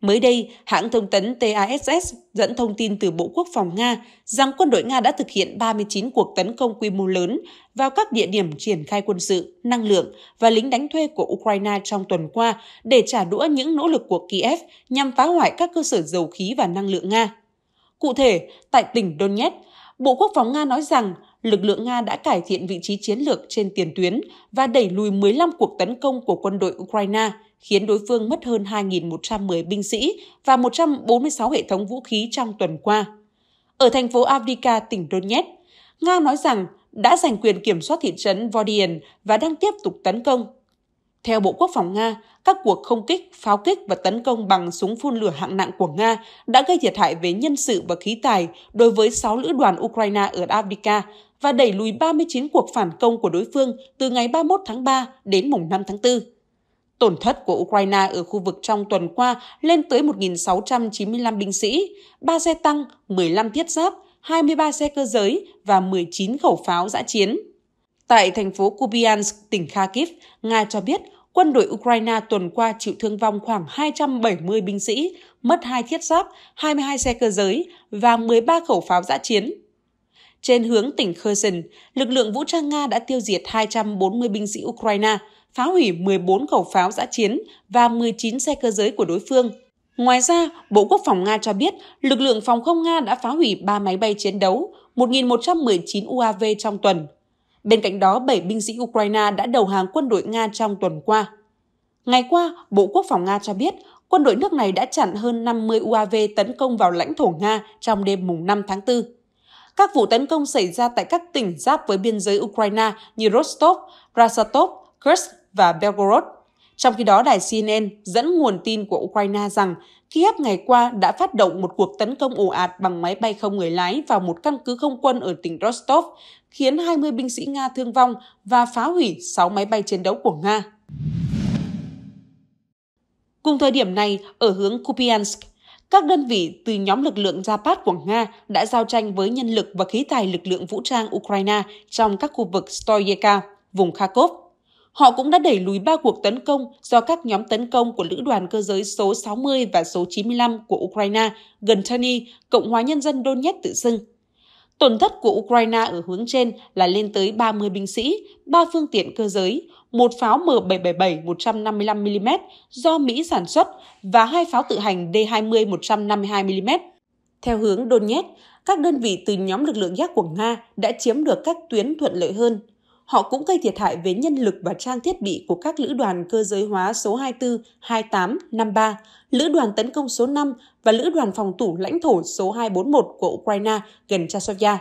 Mới đây, hãng thông tấn TASS dẫn thông tin từ Bộ Quốc phòng Nga rằng quân đội Nga đã thực hiện 39 cuộc tấn công quy mô lớn vào các địa điểm triển khai quân sự, năng lượng và lính đánh thuê của Ukraine trong tuần qua để trả đũa những nỗ lực của Kiev nhằm phá hoại các cơ sở dầu khí và năng lượng Nga. Cụ thể, tại tỉnh Donetsk, Bộ Quốc phòng Nga nói rằng lực lượng Nga đã cải thiện vị trí chiến lược trên tiền tuyến và đẩy lùi 15 cuộc tấn công của quân đội Ukraine, khiến đối phương mất hơn 2.110 binh sĩ và 146 hệ thống vũ khí trong tuần qua. Ở thành phố Avdika, tỉnh Donetsk, Nga nói rằng đã giành quyền kiểm soát thị trấn Vodian và đang tiếp tục tấn công theo Bộ Quốc phòng Nga, các cuộc không kích, pháo kích và tấn công bằng súng phun lửa hạng nặng của Nga đã gây thiệt hại về nhân sự và khí tài đối với 6 lữ đoàn Ukraine ở Avdika và đẩy lùi 39 cuộc phản công của đối phương từ ngày 31 tháng 3 đến mùng 5 tháng 4. Tổn thất của Ukraine ở khu vực trong tuần qua lên tới 1.695 binh sĩ, 3 xe tăng, 15 thiết giáp, 23 xe cơ giới và 19 khẩu pháo giã chiến. Tại thành phố Kupiansk, tỉnh Kharkiv, Nga cho biết quân đội Ukraine tuần qua chịu thương vong khoảng 270 binh sĩ, mất hai thiết giáp, 22 xe cơ giới và 13 khẩu pháo giã chiến. Trên hướng tỉnh Kherson, lực lượng vũ trang Nga đã tiêu diệt 240 binh sĩ Ukraine, phá hủy 14 khẩu pháo giã chiến và 19 xe cơ giới của đối phương. Ngoài ra, Bộ Quốc phòng Nga cho biết lực lượng phòng không Nga đã phá hủy 3 máy bay chiến đấu, 1.119 UAV trong tuần, Bên cạnh đó, 7 binh sĩ Ukraine đã đầu hàng quân đội Nga trong tuần qua. Ngày qua, Bộ Quốc phòng Nga cho biết quân đội nước này đã chặn hơn 50 UAV tấn công vào lãnh thổ Nga trong đêm mùng 5 tháng 4. Các vụ tấn công xảy ra tại các tỉnh giáp với biên giới Ukraine như Rostov, Rasatov, Kursk và Belgorod. Trong khi đó, đài CNN dẫn nguồn tin của Ukraine rằng Kiev ngày qua đã phát động một cuộc tấn công ồ ạt bằng máy bay không người lái vào một căn cứ không quân ở tỉnh Rostov, khiến 20 binh sĩ Nga thương vong và phá hủy 6 máy bay chiến đấu của Nga. Cùng thời điểm này, ở hướng Kupiansk, các đơn vị từ nhóm lực lượng Zapad của Nga đã giao tranh với nhân lực và khí tài lực lượng vũ trang Ukraine trong các khu vực Stoyeka, vùng Kharkov Họ cũng đã đẩy lùi ba cuộc tấn công do các nhóm tấn công của lữ đoàn cơ giới số 60 và số 95 của Ukraine gần Chani, Cộng hòa Nhân dân Donetsk tự xưng. Tổn thất của Ukraine ở hướng trên là lên tới 30 binh sĩ, 3 phương tiện cơ giới, một pháo M777 155mm do Mỹ sản xuất và hai pháo tự hành D-20 152mm. Theo hướng Donetsk, các đơn vị từ nhóm lực lượng gác của Nga đã chiếm được các tuyến thuận lợi hơn, Họ cũng gây thiệt hại về nhân lực và trang thiết bị của các lữ đoàn cơ giới hóa số 24, 28, 53, lữ đoàn tấn công số 5 và lữ đoàn phòng thủ lãnh thổ số 241 của Ukraine gần Chasovia.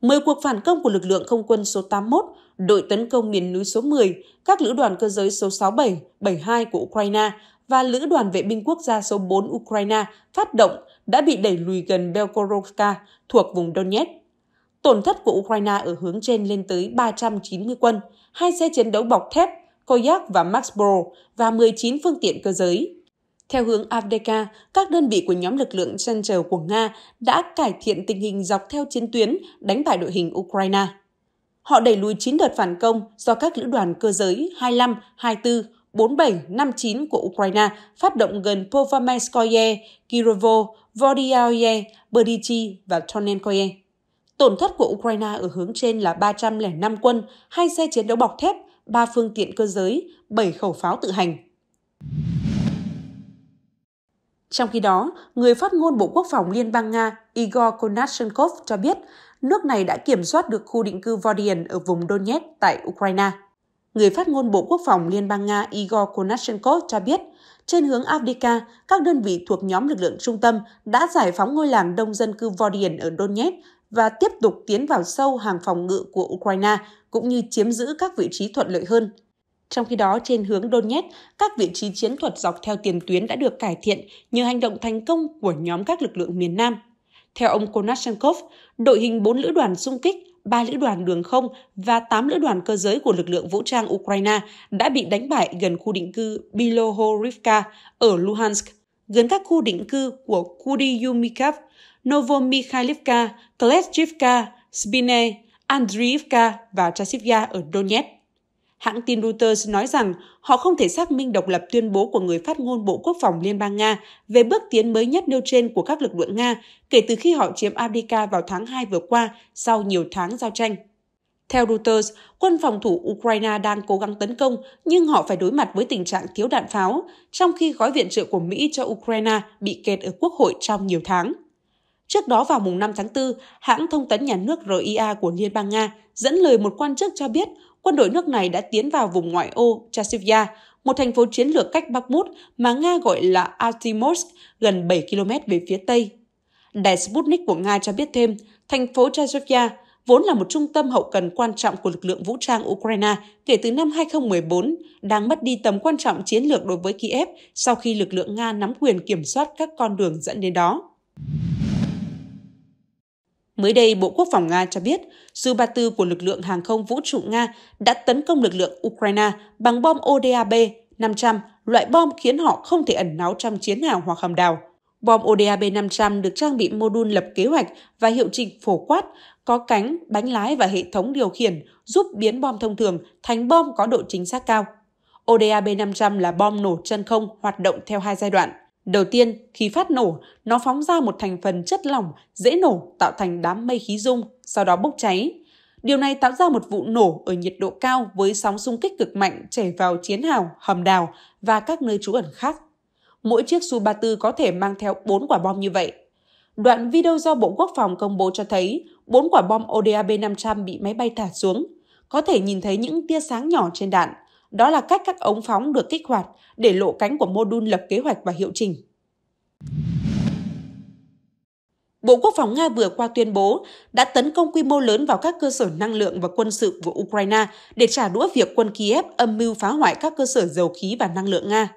Mười cuộc phản công của lực lượng không quân số 81, đội tấn công miền núi số 10, các lữ đoàn cơ giới số 67, 72 của Ukraine và lữ đoàn vệ binh quốc gia số 4 Ukraine phát động đã bị đẩy lùi gần Belgorovka thuộc vùng Donetsk. Tổn thất của Ukraine ở hướng trên lên tới 390 quân, hai xe chiến đấu bọc thép, Koyak và Maxboro và 19 phương tiện cơ giới. Theo hướng Avdeka, các đơn vị của nhóm lực lượng chân của Nga đã cải thiện tình hình dọc theo chiến tuyến, đánh bại đội hình Ukraine. Họ đẩy lùi 9 đợt phản công do các lữ đoàn cơ giới 25, 24, 4759 của Ukraine phát động gần Povamelskoye, Kirovo, Vodiaoye, Berdichi và Tonenkoye. Tổn thất của Ukraine ở hướng trên là 305 quân, hai xe chiến đấu bọc thép, ba phương tiện cơ giới, 7 khẩu pháo tự hành. Trong khi đó, người phát ngôn Bộ Quốc phòng Liên bang Nga Igor Konashenkov cho biết nước này đã kiểm soát được khu định cư Vodian ở vùng Donetsk tại Ukraine. Người phát ngôn Bộ Quốc phòng Liên bang Nga Igor Konashenkov cho biết, trên hướng Avdika, các đơn vị thuộc nhóm lực lượng trung tâm đã giải phóng ngôi làng đông dân cư Vodian ở Donetsk và tiếp tục tiến vào sâu hàng phòng ngự của Ukraine cũng như chiếm giữ các vị trí thuận lợi hơn. Trong khi đó, trên hướng Donetsk, các vị trí chiến thuật dọc theo tiền tuyến đã được cải thiện nhờ hành động thành công của nhóm các lực lượng miền Nam. Theo ông Konashenkov, đội hình 4 lữ đoàn xung kích, 3 lữ đoàn đường không và 8 lữ đoàn cơ giới của lực lượng vũ trang Ukraine đã bị đánh bại gần khu định cư Bilohorivka ở Luhansk, gần các khu định cư của Kudyumikov Novomikhailivka, Kleshchivka, Spine, Andriivka và Chasivya ở Donetsk. Hãng tin Reuters nói rằng họ không thể xác minh độc lập tuyên bố của người phát ngôn Bộ Quốc phòng Liên bang Nga về bước tiến mới nhất nêu trên của các lực lượng Nga kể từ khi họ chiếm Abdika vào tháng 2 vừa qua sau nhiều tháng giao tranh. Theo Reuters, quân phòng thủ Ukraine đang cố gắng tấn công nhưng họ phải đối mặt với tình trạng thiếu đạn pháo, trong khi gói viện trợ của Mỹ cho Ukraine bị kẹt ở quốc hội trong nhiều tháng. Trước đó vào mùng 5 tháng 4, hãng thông tấn nhà nước RIA của Liên bang Nga dẫn lời một quan chức cho biết quân đội nước này đã tiến vào vùng ngoại ô Chasivya, một thành phố chiến lược cách Bakhmut mà Nga gọi là Artimosk, gần 7 km về phía tây. Đài Sputnik của Nga cho biết thêm, thành phố Chasivya vốn là một trung tâm hậu cần quan trọng của lực lượng vũ trang Ukraine kể từ năm 2014, đang mất đi tầm quan trọng chiến lược đối với Kiev sau khi lực lượng Nga nắm quyền kiểm soát các con đường dẫn đến đó. Mới đây, Bộ Quốc phòng Nga cho biết, Su-34 của lực lượng hàng không vũ trụ Nga đã tấn công lực lượng Ukraine bằng bom ODAB-500, loại bom khiến họ không thể ẩn náu trong chiến hào hoặc hầm đào. Bom ODAB-500 được trang bị mô đun lập kế hoạch và hiệu chỉnh phổ quát, có cánh, bánh lái và hệ thống điều khiển giúp biến bom thông thường thành bom có độ chính xác cao. ODAB-500 là bom nổ chân không hoạt động theo hai giai đoạn – Đầu tiên, khi phát nổ, nó phóng ra một thành phần chất lỏng dễ nổ tạo thành đám mây khí dung, sau đó bốc cháy. Điều này tạo ra một vụ nổ ở nhiệt độ cao với sóng xung kích cực mạnh chảy vào chiến hào, hầm đào và các nơi trú ẩn khác. Mỗi chiếc Su-34 có thể mang theo 4 quả bom như vậy. Đoạn video do Bộ Quốc phòng công bố cho thấy 4 quả bom ODA ODAB-500 bị máy bay thả xuống. Có thể nhìn thấy những tia sáng nhỏ trên đạn – đó là cách các ống phóng được kích hoạt để lộ cánh của mô đun lập kế hoạch và hiệu trình. Bộ Quốc phòng Nga vừa qua tuyên bố đã tấn công quy mô lớn vào các cơ sở năng lượng và quân sự của Ukraine để trả đũa việc quân Kiev âm mưu phá hoại các cơ sở dầu khí và năng lượng Nga.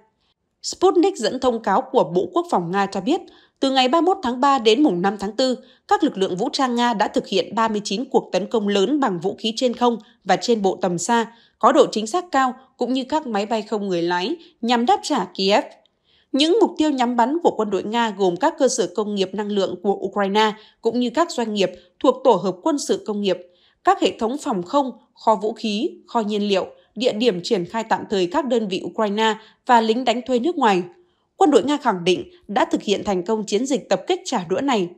Sputnik dẫn thông cáo của Bộ Quốc phòng Nga cho biết, từ ngày 31 tháng 3 đến mùng 5 tháng 4, các lực lượng vũ trang Nga đã thực hiện 39 cuộc tấn công lớn bằng vũ khí trên không và trên bộ tầm xa, có độ chính xác cao cũng như các máy bay không người lái nhằm đáp trả Kiev. Những mục tiêu nhắm bắn của quân đội Nga gồm các cơ sở công nghiệp năng lượng của Ukraine cũng như các doanh nghiệp thuộc tổ hợp quân sự công nghiệp, các hệ thống phòng không, kho vũ khí, kho nhiên liệu, địa điểm triển khai tạm thời các đơn vị Ukraine và lính đánh thuê nước ngoài. Quân đội Nga khẳng định đã thực hiện thành công chiến dịch tập kích trả đũa này.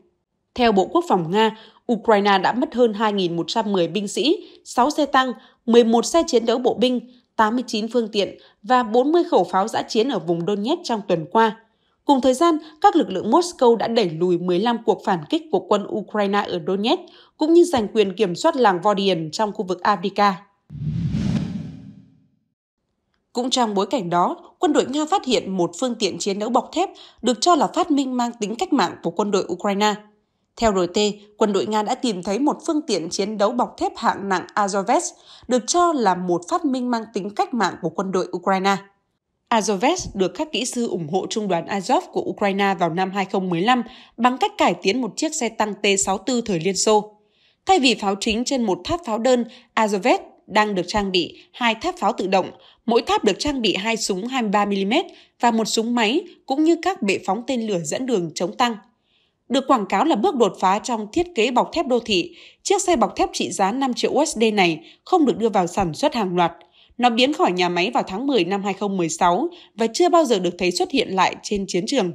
Theo Bộ Quốc phòng Nga, Ukraine đã mất hơn 2.110 binh sĩ, 6 xe tăng, 11 xe chiến đấu bộ binh, 89 phương tiện và 40 khẩu pháo giã chiến ở vùng Donetsk trong tuần qua. Cùng thời gian, các lực lượng Moscow đã đẩy lùi 15 cuộc phản kích của quân Ukraine ở Donetsk, cũng như giành quyền kiểm soát làng Vodian trong khu vực Avdiivka. Cũng trong bối cảnh đó, quân đội Nga phát hiện một phương tiện chiến đấu bọc thép được cho là phát minh mang tính cách mạng của quân đội Ukraine – theo RT, quân đội Nga đã tìm thấy một phương tiện chiến đấu bọc thép hạng nặng Azovets, được cho là một phát minh mang tính cách mạng của quân đội Ukraine. Azovets được các kỹ sư ủng hộ trung đoàn Azov của Ukraine vào năm 2015 bằng cách cải tiến một chiếc xe tăng T-64 thời Liên Xô. Thay vì pháo chính trên một tháp pháo đơn, Azovets đang được trang bị hai tháp pháo tự động, mỗi tháp được trang bị hai súng 23mm và một súng máy, cũng như các bệ phóng tên lửa dẫn đường chống tăng. Được quảng cáo là bước đột phá trong thiết kế bọc thép đô thị, chiếc xe bọc thép trị giá 5 triệu USD này không được đưa vào sản xuất hàng loạt. Nó biến khỏi nhà máy vào tháng 10 năm 2016 và chưa bao giờ được thấy xuất hiện lại trên chiến trường.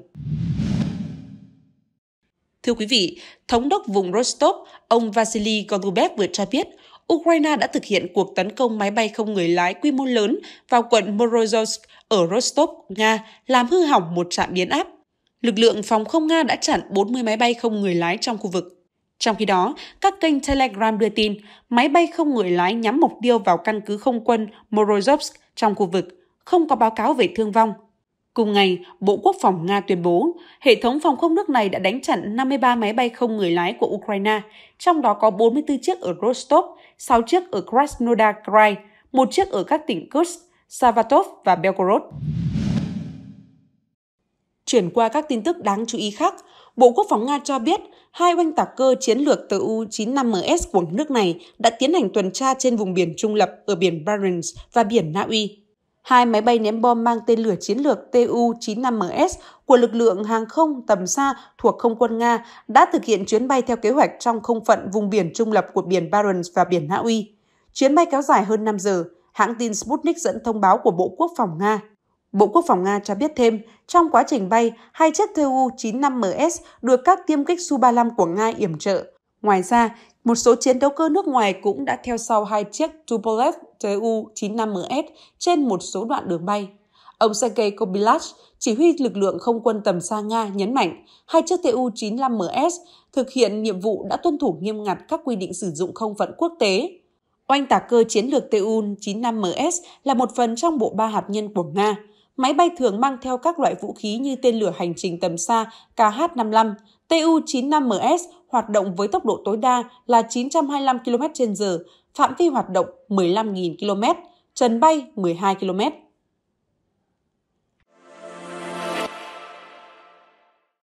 Thưa quý vị, Thống đốc vùng Rostov, ông Vasily Golubev vừa cho biết, Ukraine đã thực hiện cuộc tấn công máy bay không người lái quy mô lớn vào quận Morozovsk ở Rostov, Nga, làm hư hỏng một trạm biến áp lực lượng phòng không Nga đã chặn 40 máy bay không người lái trong khu vực. Trong khi đó, các kênh Telegram đưa tin máy bay không người lái nhắm mục tiêu vào căn cứ không quân Morozovsk trong khu vực, không có báo cáo về thương vong. Cùng ngày, Bộ Quốc phòng Nga tuyên bố hệ thống phòng không nước này đã đánh chặn 53 máy bay không người lái của Ukraine, trong đó có 44 chiếc ở Rostov, 6 chiếc ở Krasnodar Krai, một chiếc ở các tỉnh Kursk, Savatov và Belgorod. Chuyển qua các tin tức đáng chú ý khác, Bộ Quốc phòng Nga cho biết hai oanh tạc cơ chiến lược tu 95 ms của nước này đã tiến hành tuần tra trên vùng biển trung lập ở biển Barents và biển Na Uy. Hai máy bay ném bom mang tên lửa chiến lược Tu-95MS của lực lượng hàng không tầm xa thuộc không quân Nga đã thực hiện chuyến bay theo kế hoạch trong không phận vùng biển trung lập của biển Barents và biển Na Uy. Chuyến bay kéo dài hơn 5 giờ, hãng tin Sputnik dẫn thông báo của Bộ Quốc phòng Nga. Bộ Quốc phòng Nga cho biết thêm, trong quá trình bay, hai chiếc Tu-95MS được các tiêm kích Su-35 của Nga yểm trợ. Ngoài ra, một số chiến đấu cơ nước ngoài cũng đã theo sau hai chiếc Tupolev Tu-95MS trên một số đoạn đường bay. Ông Sergei Kobylash, chỉ huy lực lượng không quân tầm xa Nga nhấn mạnh, hai chiếc Tu-95MS thực hiện nhiệm vụ đã tuân thủ nghiêm ngặt các quy định sử dụng không phận quốc tế. Oanh tạc cơ chiến lược Tu-95MS là một phần trong bộ ba hạt nhân của Nga, máy bay thường mang theo các loại vũ khí như tên lửa hành trình tầm xa KH-55, Tu-95MS hoạt động với tốc độ tối đa là 925 km/h, phạm vi hoạt động 15.000 km, trần bay 12 km.